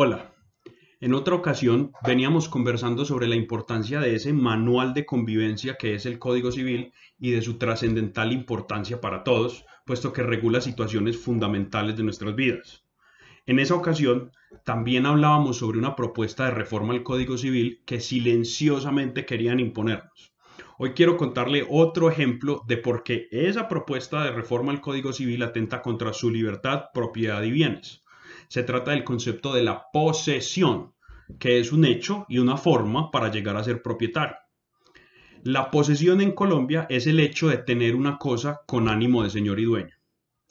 Hola, en otra ocasión veníamos conversando sobre la importancia de ese manual de convivencia que es el Código Civil y de su trascendental importancia para todos, puesto que regula situaciones fundamentales de nuestras vidas. En esa ocasión también hablábamos sobre una propuesta de reforma al Código Civil que silenciosamente querían imponernos. Hoy quiero contarle otro ejemplo de por qué esa propuesta de reforma al Código Civil atenta contra su libertad, propiedad y bienes se trata del concepto de la posesión, que es un hecho y una forma para llegar a ser propietario. La posesión en Colombia es el hecho de tener una cosa con ánimo de señor y dueño.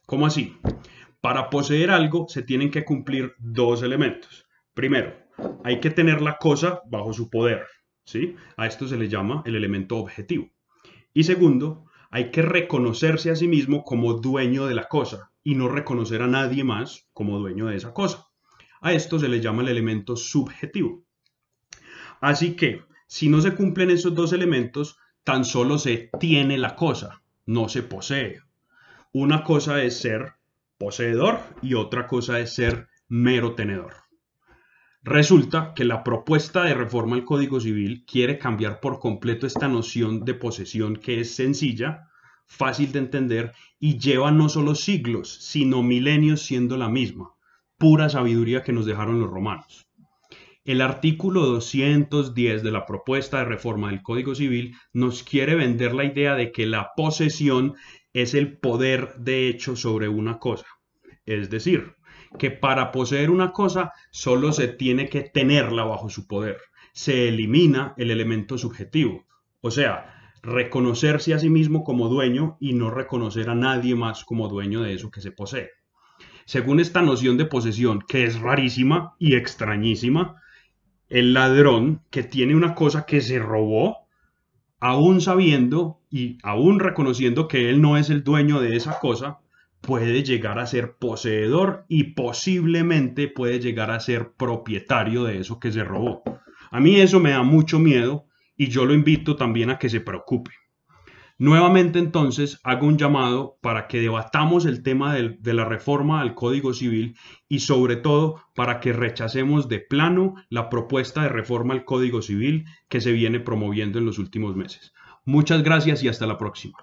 ¿Cómo así? Para poseer algo se tienen que cumplir dos elementos. Primero, hay que tener la cosa bajo su poder. ¿sí? A esto se le llama el elemento objetivo. Y segundo, hay que reconocerse a sí mismo como dueño de la cosa y no reconocer a nadie más como dueño de esa cosa. A esto se le llama el elemento subjetivo. Así que, si no se cumplen esos dos elementos, tan solo se tiene la cosa, no se posee. Una cosa es ser poseedor y otra cosa es ser mero tenedor. Resulta que la propuesta de reforma al Código Civil quiere cambiar por completo esta noción de posesión que es sencilla, fácil de entender y lleva no solo siglos, sino milenios siendo la misma, pura sabiduría que nos dejaron los romanos. El artículo 210 de la propuesta de reforma del Código Civil nos quiere vender la idea de que la posesión es el poder de hecho sobre una cosa. Es decir, que para poseer una cosa solo se tiene que tenerla bajo su poder. Se elimina el elemento subjetivo, o sea, reconocerse a sí mismo como dueño y no reconocer a nadie más como dueño de eso que se posee. Según esta noción de posesión, que es rarísima y extrañísima, el ladrón que tiene una cosa que se robó, aún sabiendo y aún reconociendo que él no es el dueño de esa cosa, puede llegar a ser poseedor y posiblemente puede llegar a ser propietario de eso que se robó. A mí eso me da mucho miedo y yo lo invito también a que se preocupe. Nuevamente entonces hago un llamado para que debatamos el tema de la reforma al Código Civil y sobre todo para que rechacemos de plano la propuesta de reforma al Código Civil que se viene promoviendo en los últimos meses. Muchas gracias y hasta la próxima.